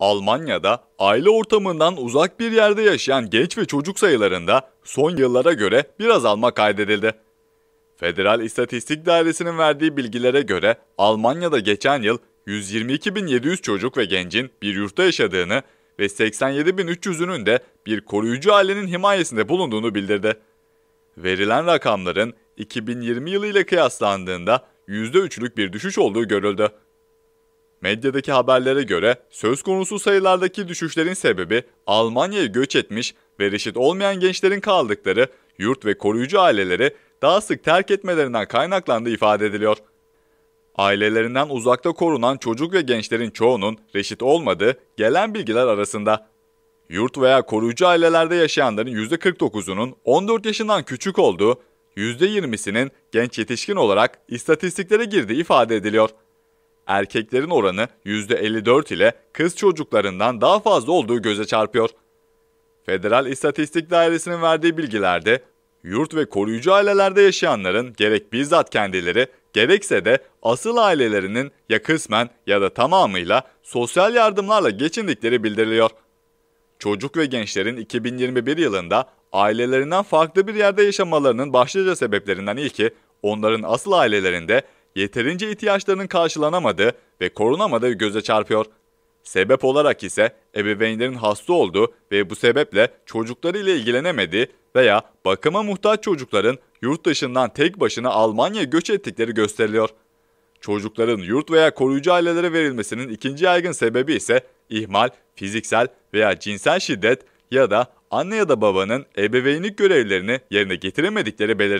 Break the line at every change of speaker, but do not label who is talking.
Almanya'da aile ortamından uzak bir yerde yaşayan genç ve çocuk sayılarında son yıllara göre bir azalma kaydedildi. Federal İstatistik Dairesi'nin verdiği bilgilere göre Almanya'da geçen yıl 122.700 çocuk ve gencin bir yurtta yaşadığını ve 87.300'ünün de bir koruyucu ailenin himayesinde bulunduğunu bildirdi. Verilen rakamların 2020 yılı ile kıyaslandığında %3'lük bir düşüş olduğu görüldü. Medyadaki haberlere göre söz konusu sayılardaki düşüşlerin sebebi Almanya'ya göç etmiş ve reşit olmayan gençlerin kaldıkları yurt ve koruyucu aileleri daha sık terk etmelerinden kaynaklandığı ifade ediliyor. Ailelerinden uzakta korunan çocuk ve gençlerin çoğunun reşit olmadığı gelen bilgiler arasında. Yurt veya koruyucu ailelerde yaşayanların %49'unun 14 yaşından küçük olduğu, %20'sinin genç yetişkin olarak istatistiklere girdiği ifade ediliyor erkeklerin oranı %54 ile kız çocuklarından daha fazla olduğu göze çarpıyor. Federal İstatistik Dairesi'nin verdiği bilgilerde yurt ve koruyucu ailelerde yaşayanların gerek bizzat kendileri gerekse de asıl ailelerinin ya kısmen ya da tamamıyla sosyal yardımlarla geçindikleri bildiriliyor. Çocuk ve gençlerin 2021 yılında ailelerinden farklı bir yerde yaşamalarının başlıca sebeplerinden ilki onların asıl ailelerinde yeterince ihtiyaçlarının karşılanamadığı ve korunamadığı göze çarpıyor. Sebep olarak ise ebeveynlerin hasta olduğu ve bu sebeple çocukları ile ilgilenemediği veya bakıma muhtaç çocukların yurt dışından tek başına Almanya göç ettikleri gösteriliyor. Çocukların yurt veya koruyucu ailelere verilmesinin ikinci yaygın sebebi ise ihmal, fiziksel veya cinsel şiddet ya da anne ya da babanın ebeveynlik görevlerini yerine getiremedikleri belirtilir.